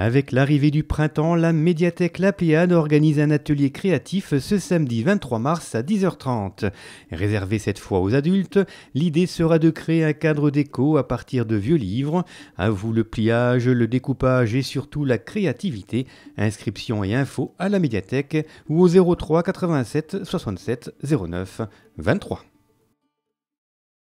Avec l'arrivée du printemps, la médiathèque La organise un atelier créatif ce samedi 23 mars à 10h30. Réservé cette fois aux adultes, l'idée sera de créer un cadre déco à partir de vieux livres. À vous le pliage, le découpage et surtout la créativité. Inscription et infos à la médiathèque ou au 03 87 67 09 23.